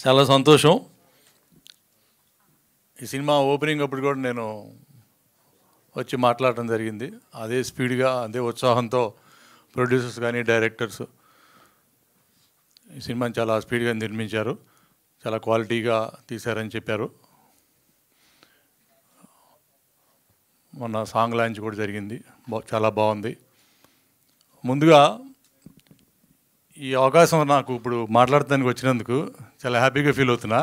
చాలా సంతోషం ఈ సినిమా ఓపెనింగ్ అప్పుడు కూడా నేను వచ్చి మాట్లాడటం జరిగింది అదే స్పీడ్గా అదే ఉత్సాహంతో ప్రొడ్యూసర్స్ కానీ డైరెక్టర్స్ ఈ సినిమాని చాలా స్పీడ్గా నిర్మించారు చాలా క్వాలిటీగా తీశారని చెప్పారు మొన్న సాంగ్ లాంచ్ కూడా జరిగింది చాలా బాగుంది ముందుగా ఈ అవకాశం నాకు ఇప్పుడు మాట్లాడటానికి వచ్చినందుకు చాలా హ్యాపీగా ఫీల్ అవుతున్నా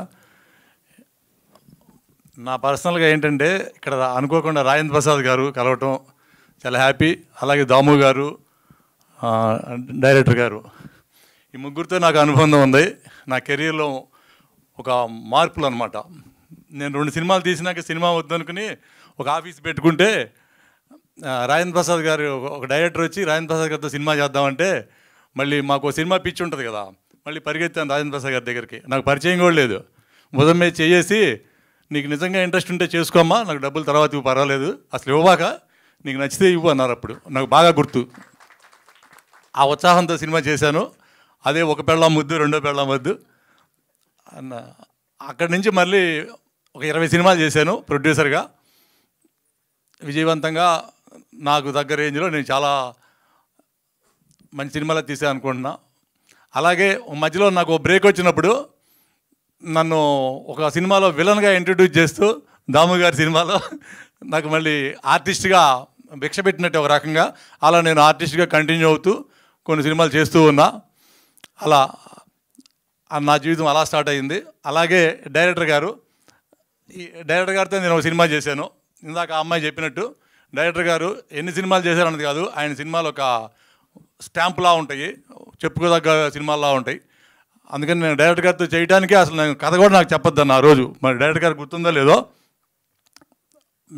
నా పర్సనల్గా ఏంటంటే ఇక్కడ అనుకోకుండా రాజేంద్ర ప్రసాద్ గారు కలవటం చాలా హ్యాపీ అలాగే దాము గారు డైరెక్టర్ గారు ఈ ముగ్గురితో నాకు అనుబంధం ఉంది నా కెరీర్లో ఒక మార్పులు అనమాట నేను రెండు సినిమాలు తీసినాక సినిమా వద్దనుకుని ఒక ఆఫీస్ పెట్టుకుంటే రాజేంద్ర ప్రసాద్ గారు ఒక డైరెక్టర్ వచ్చి రాజేంద్ర ప్రసాద్ గారితో సినిమా చేద్దామంటే మళ్ళీ మాకు సినిమా పిచ్చి ఉంటుంది కదా మళ్ళీ పరిగెత్తాను రాజేంద్ర ప్రసాద్ గారి దగ్గరికి నాకు పరిచయం కూడా లేదు ఉదయం మీద చేసి నీకు నిజంగా ఇంట్రెస్ట్ ఉంటే చేసుకోమ్మా నాకు డబ్బులు తర్వాత ఇవ్వు పర్వాలేదు అసలు ఇవ్వబాక నీకు నచ్చితే ఇవ్వు అన్నారు అప్పుడు నాకు బాగా గుర్తు ఆ ఉత్సాహంతో సినిమా చేశాను అదే ఒక పెళ్ళం వద్దు రెండో పెళ్ళం వద్దు అన్న అక్కడి నుంచి మళ్ళీ ఒక ఇరవై సినిమాలు చేశాను ప్రొడ్యూసర్గా విజయవంతంగా నాకు దగ్గర రేంజ్లో నేను చాలా మంచి సినిమాలు తీసాను అనుకుంటున్నా అలాగే మధ్యలో నాకు బ్రేక్ వచ్చినప్పుడు నన్ను ఒక సినిమాలో విలన్గా ఇంట్రడ్యూస్ చేస్తూ దాము గారి సినిమాలో నాకు మళ్ళీ ఆర్టిస్ట్గా భిక్ష పెట్టినట్టు ఒక రకంగా అలా నేను ఆర్టిస్ట్గా కంటిన్యూ అవుతూ కొన్ని సినిమాలు చేస్తూ ఉన్నా అలా నా జీవితం అలా స్టార్ట్ అయ్యింది అలాగే డైరెక్టర్ గారు ఈ డైరెక్టర్ గారితో నేను ఒక సినిమా చేశాను ఇందాక ఆ అమ్మాయి చెప్పినట్టు డైరెక్టర్ గారు ఎన్ని సినిమాలు చేశారన్నది కాదు ఆయన సినిమాలు ఒక స్టాంప్లా ఉంటాయి చెప్పుకోదగ్గ సినిమాల్లా ఉంటాయి అందుకని నేను డైరెక్టర్ గారితో చేయడానికి అసలు నేను కథ కూడా నాకు చెప్పొద్దన్న ఆ రోజు మరి డైరెక్టర్ గారు గుర్తుందో లేదో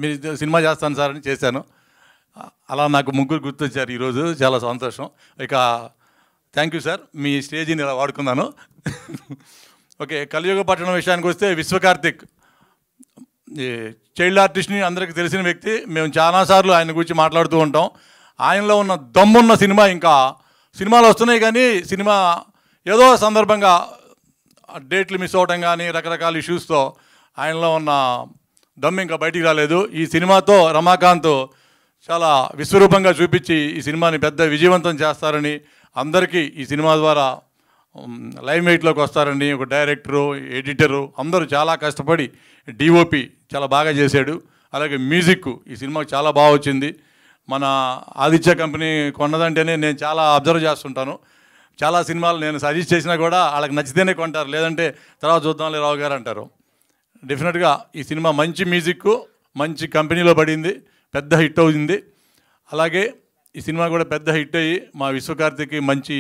మీరు సినిమా చేస్తాను సార్ అని చేశాను అలా నాకు ముగ్గురు గుర్తొచ్చారు ఈరోజు చాలా సంతోషం ఇక థ్యాంక్ యూ సార్ మీ స్టేజీని ఇలా వాడుకున్నాను ఓకే కలియుగ పట్టణం విషయానికి వస్తే విశ్వకార్తిక్ చైల్డ్ ఆర్టిస్ట్ని అందరికీ తెలిసిన వ్యక్తి మేము చాలాసార్లు ఆయన గురించి మాట్లాడుతూ ఉంటాం ఆయనలో ఉన్న దమ్మున్న సినిమా ఇంకా సినిమాలు వస్తున్నాయి కానీ సినిమా ఏదో సందర్భంగా డేట్లు మిస్ అవ్వటం కానీ రకరకాల ఇష్యూస్తో ఆయనలో ఉన్న దమ్ ఇంకా బయటికి రాలేదు ఈ సినిమాతో రమాకాంత్ చాలా విశ్వరూపంగా చూపించి ఈ సినిమాని పెద్ద విజయవంతం చేస్తారని అందరికీ ఈ సినిమా ద్వారా లైవ్ మేట్లోకి వస్తారని ఒక డైరెక్టరు ఎడిటరు అందరూ చాలా కష్టపడి డిఓపి చాలా బాగా చేశాడు అలాగే మ్యూజిక్ ఈ సినిమాకు చాలా బాగా వచ్చింది మన ఆదిత్య కంపెనీ కొన్నదంటేనే నేను చాలా అబ్జర్వ్ చేస్తుంటాను చాలా సినిమాలు నేను సజెస్ట్ చేసినా కూడా వాళ్ళకి నచ్చితేనే కొంటారు లేదంటే తర్వాత చూద్దాంలే రావు గారు అంటారు డెఫినెట్గా ఈ సినిమా మంచి మ్యూజిక్ మంచి కంపెనీలో పడింది పెద్ద హిట్ అవుతుంది అలాగే ఈ సినిమా కూడా పెద్ద హిట్ అయ్యి మా విశ్వకార్తికి మంచి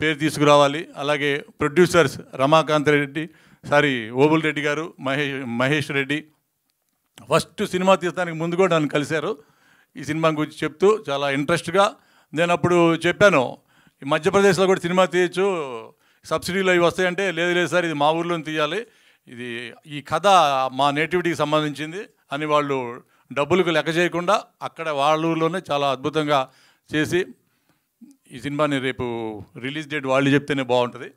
పేరు తీసుకురావాలి అలాగే ప్రొడ్యూసర్స్ రమాకాంత్ రెడ్డి సారీ ఓబుల్ రెడ్డి గారు మహేష్ మహేష్ రెడ్డి ఫస్ట్ సినిమా తీస్తానికి ముందు కూడా నన్ను కలిశారు ఈ సినిమా గురించి చెప్తూ చాలా ఇంట్రెస్ట్గా నేను అప్పుడు చెప్పాను ఈ మధ్యప్రదేశ్లో కూడా సినిమా తీయచ్చు సబ్సిడీలు అవి వస్తాయంటే లేదు లేదు సార్ ఇది మా ఊర్లోనే తీయాలి ఇది ఈ కథ మా నేటివిటీకి సంబంధించింది అని వాళ్ళు డబ్బులకు లెక్క చేయకుండా అక్కడ వాళ్ళ ఊర్లోనే చాలా అద్భుతంగా చేసి ఈ సినిమాని రేపు రిలీజ్ డేట్ వాళ్ళు చెప్తేనే బాగుంటుంది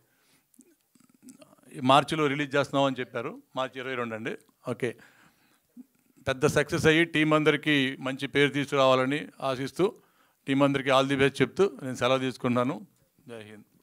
మార్చిలో రిలీజ్ చేస్తున్నామని చెప్పారు మార్చి ఇరవై రెండు అండి ఓకే పెద్ద సక్సెస్ అయ్యి టీం అందరికీ మంచి పేరు తీసుకురావాలని ఆశిస్తూ టీం అందరికీ ఆల్ ది బెస్ట్ చెప్తూ నేను సెలవు తీసుకున్నాను జై హింద్